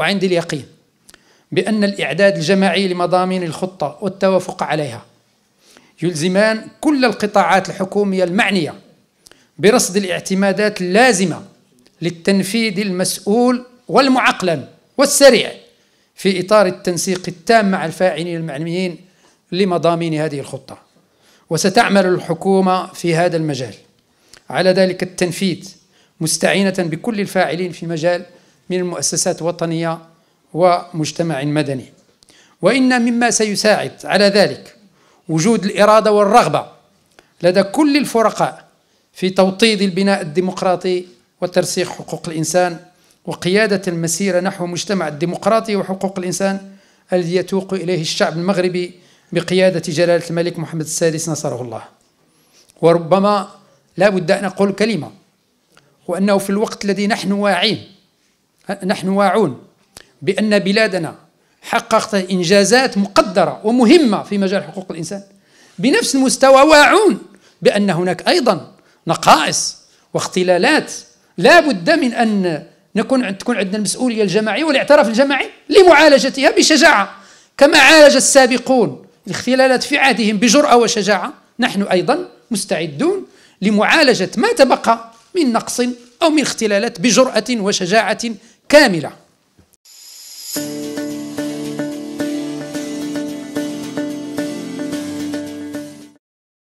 وعندي اليقين بأن الإعداد الجماعي لمضامين الخطة والتوافق عليها يلزمان كل القطاعات الحكومية المعنية برصد الاعتمادات اللازمة للتنفيذ المسؤول والمعقلن والسريع في إطار التنسيق التام مع الفاعلين المعنيين لمضامين هذه الخطة وستعمل الحكومة في هذا المجال على ذلك التنفيذ مستعينة بكل الفاعلين في مجال من المؤسسات الوطنية ومجتمع مدني وإن مما سيساعد على ذلك وجود الإرادة والرغبة لدى كل الفرقاء في توطيد البناء الديمقراطي وترسيخ حقوق الإنسان وقيادة المسيرة نحو مجتمع الديمقراطي وحقوق الإنسان الذي يتوق إليه الشعب المغربي بقيادة جلالة الملك محمد السادس نصره الله وربما لا بد أن أقول كلمة وأنه في الوقت الذي نحن واعين نحن واعون بأن بلادنا حققت إنجازات مقدرة ومهمة في مجال حقوق الإنسان بنفس المستوى واعون بأن هناك أيضا نقائص واختلالات لا بد من أن نكون تكون عندنا المسؤولية الجماعية والاعتراف الجماعي لمعالجتها بشجاعة كما عالج السابقون الاختلالات في عهدهم بجرأة وشجاعة نحن أيضا مستعدون لمعالجة ما تبقى من نقص أو من اختلالات بجرأة وشجاعة كاملة